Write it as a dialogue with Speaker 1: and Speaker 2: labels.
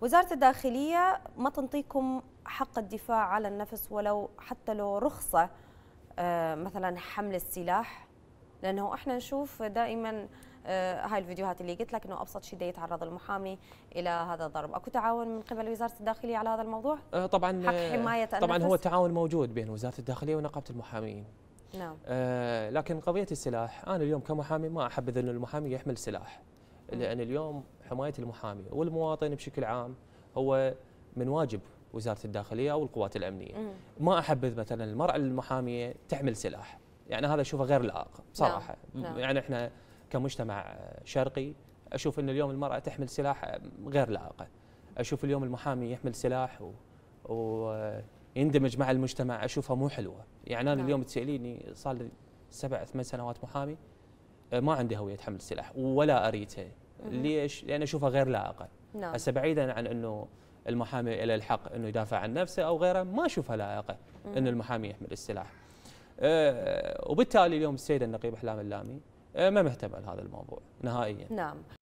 Speaker 1: وزاره الداخليه ما تنطيكم حق الدفاع على النفس ولو حتى لو رخصه آه، مثلا حمل السلاح لانه احنا نشوف دائما آه، هاي الفيديوهات اللي قلت لك انه ابسط شيء يتعرض المحامي الى هذا الضرب، اكو تعاون من قبل وزاره الداخليه على هذا الموضوع؟
Speaker 2: آه، طبعا حق حمايه طبعا النفس؟ هو التعاون موجود بين وزاره الداخليه ونقابه المحامين. نعم. أه لكن قضيه السلاح انا اليوم كمحامي ما احبذ ان المحامي يحمل سلاح. لان اليوم حمايه المحامي والمواطن بشكل عام هو من واجب وزاره الداخليه او القوات الامنيه ما احبذ مثلا المراه المحاميه تحمل سلاح يعني هذا اشوفه غير لائق بصراحه لا. نعم، نعم. يعني احنا كمجتمع شرقي اشوف ان اليوم المراه تحمل سلاح غير لائقه اشوف اليوم المحامي يحمل سلاح و... ويندمج مع المجتمع اشوفها مو حلوه يعني انا نعم. اليوم تساليني صار لي سبع ثمان سنوات محامي أه، ما عندي هويه حمل سلاح ولا اريدها ليش؟ لان اشوفها غير لائقه نعم هسه بعيدا عن انه المحامي له الحق انه يدافع عن نفسه او غيره ما اشوفها لائقه انه المحامي يحمل السلاح أه، وبالتالي اليوم السيده النقيب احلام اللامي أه، ما مهتمه لهذا الموضوع نهائيا
Speaker 1: نعم